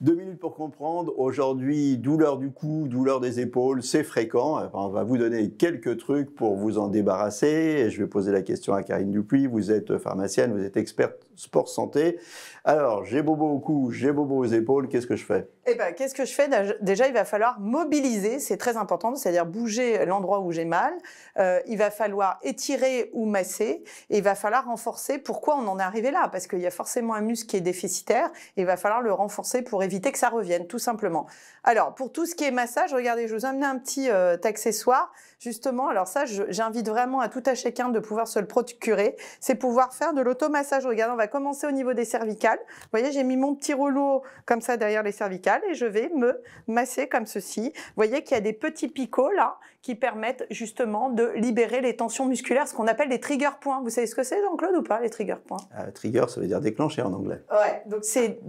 Deux minutes pour comprendre. Aujourd'hui, douleur du cou, douleur des épaules, c'est fréquent. Eh ben, on va vous donner quelques trucs pour vous en débarrasser. je vais poser la question à Karine Dupuis. Vous êtes pharmacienne, vous êtes experte sport santé. Alors, j'ai bobo au cou, j'ai bobo aux épaules, qu'est-ce que je fais Eh ben, qu'est-ce que je fais Déjà, il va falloir mobiliser, c'est très important, c'est-à-dire bouger l'endroit où j'ai mal. Euh, il va falloir étirer ou masser. Et il va falloir renforcer. Pourquoi on en est arrivé là Parce qu'il y a forcément un muscle qui est déficitaire. il va falloir le renforcer pour éviter éviter que ça revienne, tout simplement. Alors, pour tout ce qui est massage, regardez, je vous ai amené un petit euh, accessoire. Justement, alors ça, j'invite vraiment à tout à chacun de pouvoir se le procurer. C'est pouvoir faire de l'automassage. Regardez, on va commencer au niveau des cervicales. Vous voyez, j'ai mis mon petit rouleau comme ça derrière les cervicales et je vais me masser comme ceci. Vous voyez qu'il y a des petits picots là qui permettent justement de libérer les tensions musculaires, ce qu'on appelle des trigger points. Vous savez ce que c'est, Jean-Claude, ou pas, les trigger points euh, Trigger, ça veut dire déclencher en anglais. Ouais, donc c'est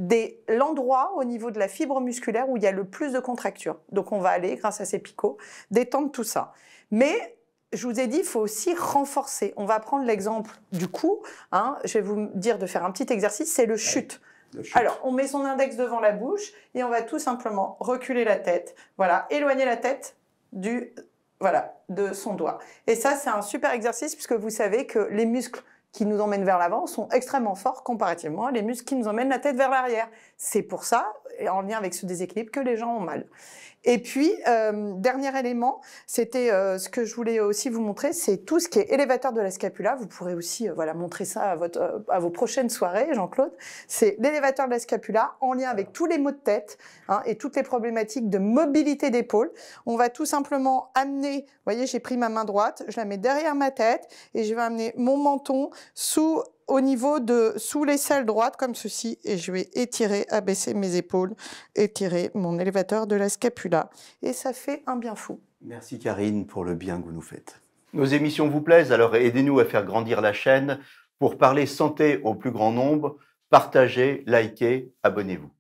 l'endroit au niveau niveau de la fibre musculaire où il y a le plus de contractures. Donc on va aller, grâce à ces picots, détendre tout ça. Mais je vous ai dit, il faut aussi renforcer. On va prendre l'exemple du cou. Hein. Je vais vous dire de faire un petit exercice, c'est le chute. Alors, on met son index devant la bouche et on va tout simplement reculer la tête. Voilà, éloigner la tête du, voilà, de son doigt. Et ça, c'est un super exercice puisque vous savez que les muscles qui nous emmènent vers l'avant sont extrêmement forts comparativement à les muscles qui nous emmènent la tête vers l'arrière. C'est pour ça en lien avec ce déséquilibre que les gens ont mal. Et puis, euh, dernier élément, c'était euh, ce que je voulais aussi vous montrer, c'est tout ce qui est élévateur de la scapula. Vous pourrez aussi euh, voilà, montrer ça à, votre, à vos prochaines soirées, Jean-Claude. C'est l'élévateur de la scapula en lien avec tous les maux de tête hein, et toutes les problématiques de mobilité d'épaule. On va tout simplement amener, vous voyez, j'ai pris ma main droite, je la mets derrière ma tête et je vais amener mon menton sous au niveau de sous les l'aisselle droites, comme ceci, et je vais étirer, abaisser mes épaules, étirer mon élévateur de la scapula. Et ça fait un bien fou. Merci Karine pour le bien que vous nous faites. Nos émissions vous plaisent, alors aidez-nous à faire grandir la chaîne pour parler santé au plus grand nombre. Partagez, likez, abonnez-vous.